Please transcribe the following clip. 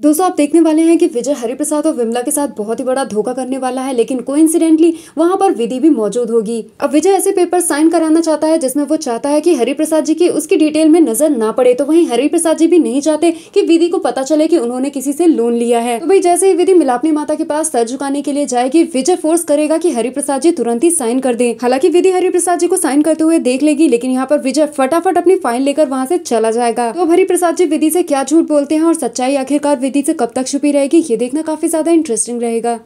दोस्तों आप देखने वाले हैं कि विजय हरिप्रसाद और विमला के साथ बहुत ही बड़ा धोखा करने वाला है लेकिन को इंसिडेंटली वहाँ पर विधि भी मौजूद होगी अब विजय ऐसे पेपर साइन कराना चाहता है जिसमें वो चाहता है कि हरिप्रसाद जी की उसकी डिटेल में नजर ना पड़े तो वहीं हरिप्रसाद जी भी नहीं चाहते कि विधि को पता चले कि उन्होंने किसी से लोन लिया है तो भाई जैसे ही विधि मिलापनी माता के पास सर झुकाने के लिए जाएगी विजय फोर्स करेगा की हरिप्रसाद जी तुरंत ही साइन कर दे हालांकि विधि हरिप्रसाद जी को साइन करते हुए देख लेगी लेकिन यहाँ पर विजय फटाफट अपनी फाइल लेकर वहाँ से चला जाएगा तो हरिप्रसाद जी विधि से क्या झूठ बोलते हैं और सच्चाई आखिरकार अदिति से कब तक छुपी रहेगी ये देखना काफ़ी ज़्यादा इंटरेस्टिंग रहेगा